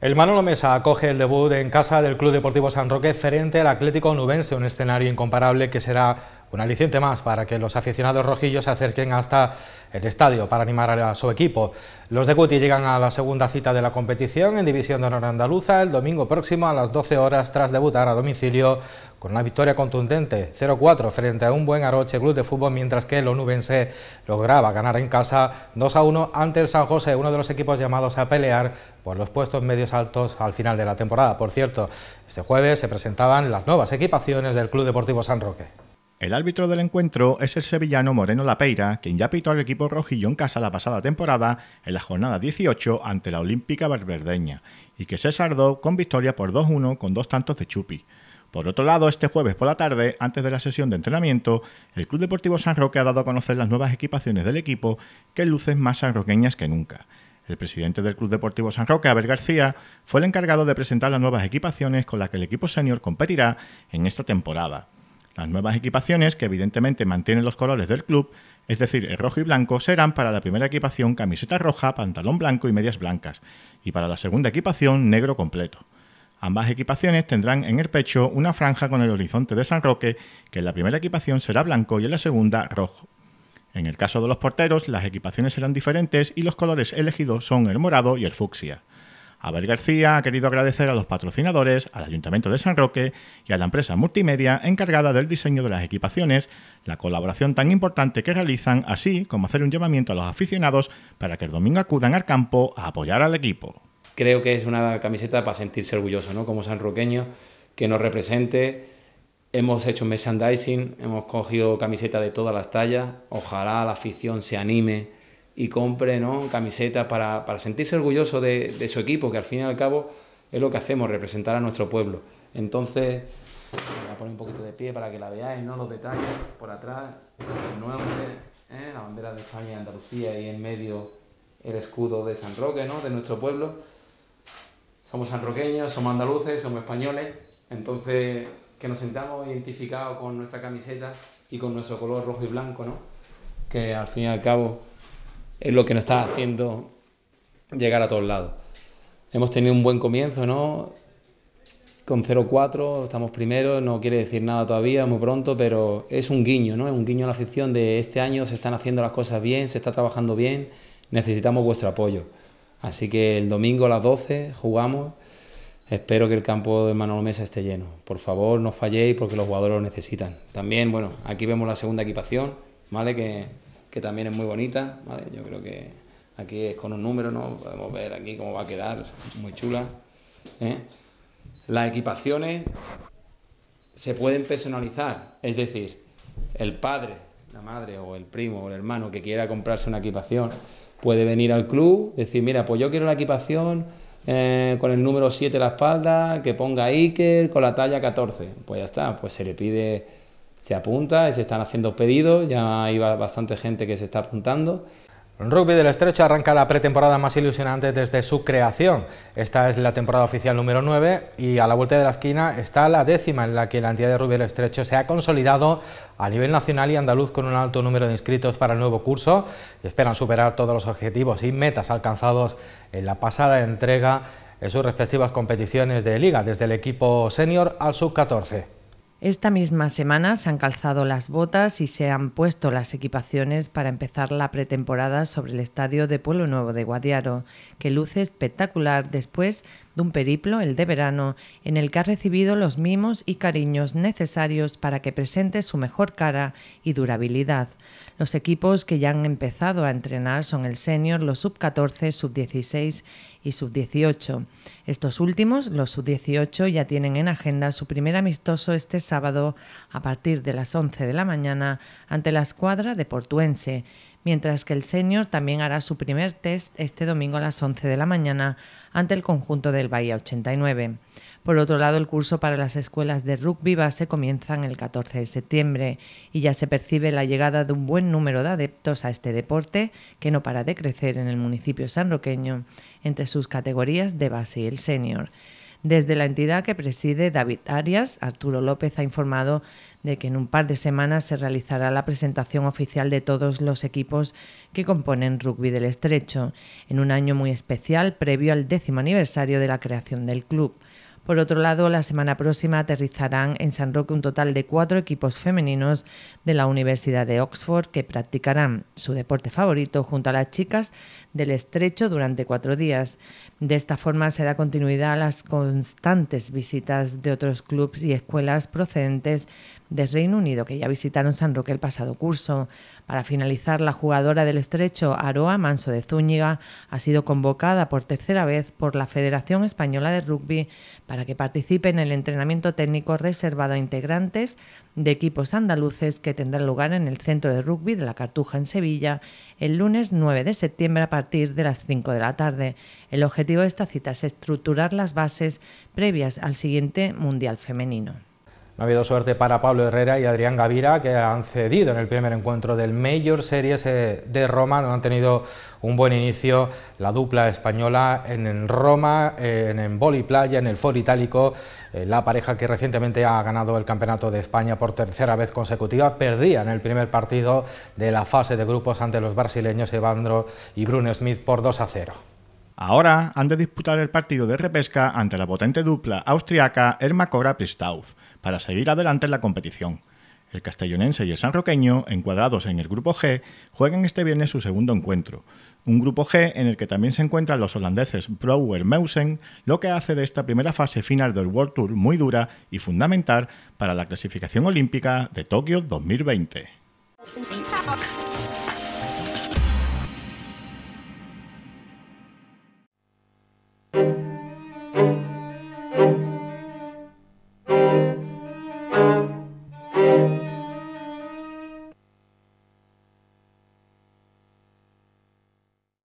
El Manolo Mesa acoge el debut en casa del Club Deportivo San Roque frente al Atlético Nubense, un escenario incomparable que será un aliciente más para que los aficionados rojillos se acerquen hasta el estadio para animar a su equipo. Los de Guti llegan a la segunda cita de la competición en División de Honor Andaluza el domingo próximo a las 12 horas tras debutar a domicilio con una victoria contundente 0-4 frente a un buen Aroche Club de Fútbol mientras que el onubense lograba ganar en casa 2-1 ante el San José, uno de los equipos llamados a pelear por los puestos medios altos al final de la temporada. Por cierto, este jueves se presentaban las nuevas equipaciones del Club Deportivo San Roque. El árbitro del encuentro es el sevillano Moreno Lapeira, quien ya pitó al equipo rojillo en casa la pasada temporada en la jornada 18 ante la Olímpica Valverdeña y que se sardó con victoria por 2-1 con dos tantos de Chupi. Por otro lado, este jueves por la tarde, antes de la sesión de entrenamiento, el Club Deportivo San Roque ha dado a conocer las nuevas equipaciones del equipo, que lucen más sanroqueñas que nunca. El presidente del Club Deportivo San Roque, Abel García, fue el encargado de presentar las nuevas equipaciones con las que el equipo senior competirá en esta temporada. Las nuevas equipaciones, que evidentemente mantienen los colores del club, es decir, el rojo y blanco, serán para la primera equipación camiseta roja, pantalón blanco y medias blancas, y para la segunda equipación negro completo. Ambas equipaciones tendrán en el pecho una franja con el horizonte de San Roque, que en la primera equipación será blanco y en la segunda rojo. En el caso de los porteros, las equipaciones serán diferentes y los colores elegidos son el morado y el fucsia. Abel García ha querido agradecer a los patrocinadores, al Ayuntamiento de San Roque y a la empresa multimedia encargada del diseño de las equipaciones, la colaboración tan importante que realizan, así como hacer un llamamiento a los aficionados para que el domingo acudan al campo a apoyar al equipo. Creo que es una camiseta para sentirse orgulloso, ¿no? Como sanroqueño, que nos represente. Hemos hecho merchandising, hemos cogido camisetas de todas las tallas. Ojalá la afición se anime y compre ¿no? camisetas para, para sentirse orgulloso de, de, su equipo, que al fin y al cabo es lo que hacemos, representar a nuestro pueblo. Entonces, voy a poner un poquito de pie para que la veáis, ¿no? los detalles por atrás, nuevo, ¿eh? la bandera de España y Andalucía y en medio el escudo de San Roque, ¿no? de nuestro pueblo. Somos sanroqueños, somos andaluces, somos españoles, entonces que nos sentamos identificados con nuestra camiseta y con nuestro color rojo y blanco, ¿no? que al fin y al cabo es lo que nos está haciendo llegar a todos lados. Hemos tenido un buen comienzo, ¿no? Con 0-4, estamos primeros, no quiere decir nada todavía, muy pronto, pero es un guiño, ¿no? Es un guiño a la afición de este año se están haciendo las cosas bien, se está trabajando bien, necesitamos vuestro apoyo. Así que el domingo a las 12 jugamos. Espero que el campo de Manolo Mesa esté lleno. Por favor, no falléis porque los jugadores lo necesitan. También, bueno, aquí vemos la segunda equipación, ¿vale? Que que también es muy bonita, ¿vale? Yo creo que aquí es con un número, ¿no? Podemos ver aquí cómo va a quedar, muy chula. ¿eh? Las equipaciones se pueden personalizar, es decir, el padre, la madre o el primo o el hermano que quiera comprarse una equipación puede venir al club, decir, mira, pues yo quiero la equipación eh, con el número 7 en la espalda, que ponga Iker con la talla 14. Pues ya está, pues se le pide se apunta y se están haciendo pedidos, ya hay bastante gente que se está apuntando. Rugby del Estrecho arranca la pretemporada más ilusionante desde su creación. Esta es la temporada oficial número 9 y a la vuelta de la esquina está la décima en la que la entidad de Rugby del Estrecho se ha consolidado a nivel nacional y andaluz con un alto número de inscritos para el nuevo curso esperan superar todos los objetivos y metas alcanzados en la pasada entrega en sus respectivas competiciones de liga, desde el equipo senior al sub-14. Esta misma semana se han calzado las botas y se han puesto las equipaciones para empezar la pretemporada sobre el estadio de Pueblo Nuevo de Guadiaro, que luce espectacular después de un periplo, el de verano, en el que ha recibido los mimos y cariños necesarios para que presente su mejor cara y durabilidad. Los equipos que ya han empezado a entrenar son el senior, los sub-14, sub-16 y sub-18. Estos últimos, los sub-18, ya tienen en agenda su primer amistoso este sábado a partir de las 11 de la mañana ante la escuadra de Portuense, mientras que el senior también hará su primer test este domingo a las 11 de la mañana ante el conjunto del Bahía 89. Por otro lado, el curso para las escuelas de rugby base comienza el 14 de septiembre y ya se percibe la llegada de un buen número de adeptos a este deporte que no para de crecer en el municipio sanroqueño entre sus categorías de base y el senior. Desde la entidad que preside David Arias, Arturo López ha informado de que en un par de semanas se realizará la presentación oficial de todos los equipos que componen Rugby del Estrecho, en un año muy especial previo al décimo aniversario de la creación del club. Por otro lado, la semana próxima aterrizarán en San Roque un total de cuatro equipos femeninos de la Universidad de Oxford que practicarán su deporte favorito junto a las chicas del estrecho durante cuatro días. De esta forma se da continuidad a las constantes visitas de otros clubes y escuelas procedentes de Reino Unido, que ya visitaron San Roque el pasado curso. Para finalizar, la jugadora del estrecho Aroa Manso de Zúñiga ha sido convocada por tercera vez por la Federación Española de Rugby para que participe en el entrenamiento técnico reservado a integrantes de equipos andaluces que tendrá lugar en el centro de rugby de la Cartuja en Sevilla el lunes 9 de septiembre a partir de las 5 de la tarde. El objetivo de esta cita es estructurar las bases previas al siguiente Mundial Femenino. No ha habido suerte para Pablo Herrera y Adrián Gavira, que han cedido en el primer encuentro del Major Series eh, de Roma. No han tenido un buen inicio la dupla española en Roma, eh, en el Playa, en el Foro Itálico. Eh, la pareja que recientemente ha ganado el Campeonato de España por tercera vez consecutiva perdía en el primer partido de la fase de grupos ante los brasileños Evandro y Bruno Smith por 2 a 0. Ahora han de disputar el partido de repesca ante la potente dupla austriaca Erma Cora para seguir adelante en la competición. El castellonense y el sanroqueño, encuadrados en el grupo G, juegan este viernes su segundo encuentro. Un grupo G en el que también se encuentran los holandeses Brouwer Meusen, lo que hace de esta primera fase final del World Tour muy dura y fundamental para la clasificación olímpica de Tokio 2020.